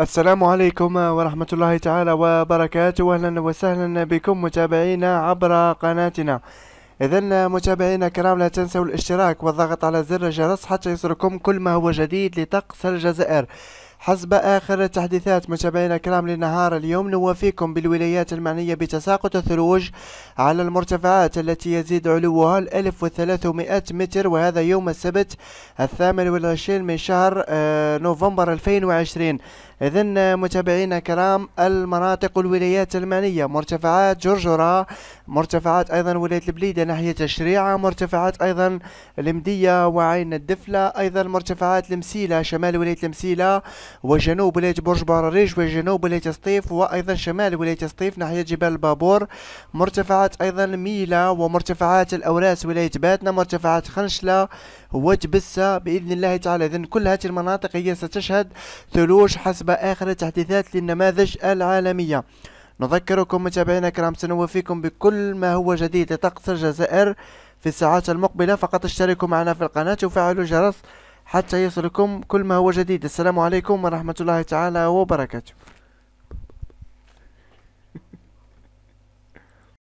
السلام عليكم ورحمة الله تعالى وبركاته أهلا وسهلا بكم متابعينا عبر قناتنا إذا متابعينا الكرام لا تنسوا الاشتراك والضغط على زر الجرس حتى يصلكم كل ما هو جديد لطقس الجزائر حسب آخر التحديثات متابعينا الكرام لنهار اليوم نوافيكم بالولايات المعنية بتساقط الثلوج على المرتفعات التي يزيد علوها الألف وثلاثمائة متر وهذا يوم السبت الثامن والعشرين من شهر آه، نوفمبر 2020 إذن متابعينا الكرام المناطق الولايات المعنية مرتفعات جرجرة مرتفعات أيضا ولاية البليدة ناحية الشريعة مرتفعات أيضا المدية وعين الدفلة أيضا مرتفعات المسيلة شمال ولاية المسيلة وجنوب ولاية برج بارريج وجنوب ولاية سطيف وأيضا شمال ولاية سطيف ناحية جبال البابور مرتفعات أيضا ميلة ومرتفعات الأوراس ولاية باتنا مرتفعات خنشلة وتبسة بإذن الله تعالى إذن كل هذه المناطق هي ستشهد ثلوج حسب آخر التحديثات للنماذج العالمية نذكركم متابعينا الكرام سنوفيكم بكل ما هو جديد لطقس الجزائر في الساعات المقبلة فقط اشتركوا معنا في القناة وفعلوا الجرس حتى يصلكم كل ما هو جديد السلام عليكم ورحمة الله تعالى وبركاته